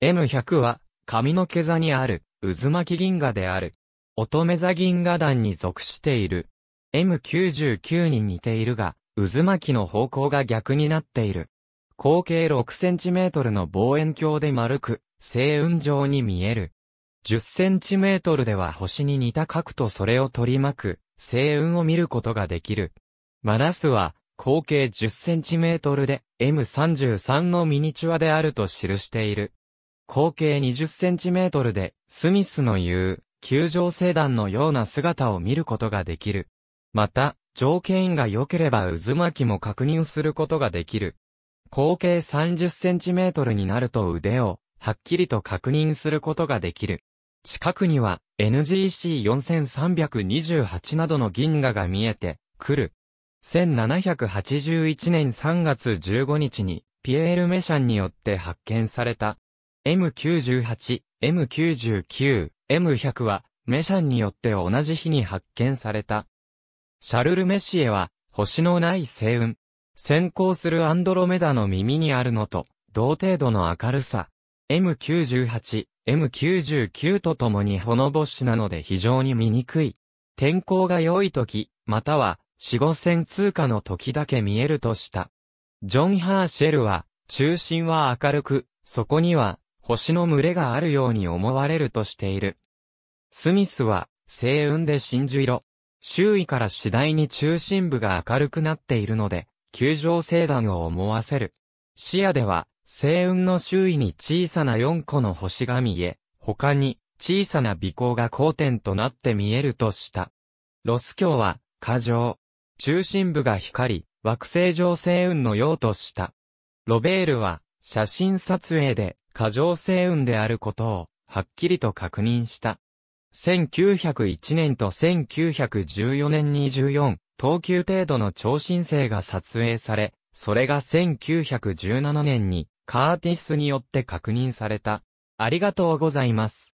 M100 は、髪の毛座にある、渦巻き銀河である。乙女座銀河団に属している。M99 に似ているが、渦巻きの方向が逆になっている。口径6トルの望遠鏡で丸く、星雲状に見える。1 0トルでは星に似た角とそれを取り巻く、星雲を見ることができる。マラスは、口径1 0トルで M33 のミニチュアであると記している。口径20センチメートルで、スミスの言う、球状セダンのような姿を見ることができる。また、条件が良ければ渦巻きも確認することができる。口径30センチメートルになると腕を、はっきりと確認することができる。近くには NGC4328 などの銀河が見えてくる。1781年3月15日にピエール・メシャンによって発見された M98、M99、M100 は、メシャンによって同じ日に発見された。シャルル・メシエは、星のない星雲。先行するアンドロメダの耳にあるのと、同程度の明るさ。M98、M99 とともにほのぼしなので非常に醜い。天候が良い時、または、四五線通過の時だけ見えるとした。ジョン・ハーシェルは、中心は明るく、そこには、星の群れがあるように思われるとしている。スミスは、星雲で真珠色。周囲から次第に中心部が明るくなっているので、球状星団を思わせる。視野では、星雲の周囲に小さな4個の星が見え、他に小さな微光が交点となって見えるとした。ロス鏡は、過剰。中心部が光り、惑星上星雲のようとした。ロベールは、写真撮影で、過剰星雲であることを、はっきりと確認した。1901年と1914年に14、等級程度の超新星が撮影され、それが1917年にカーティスによって確認された。ありがとうございます。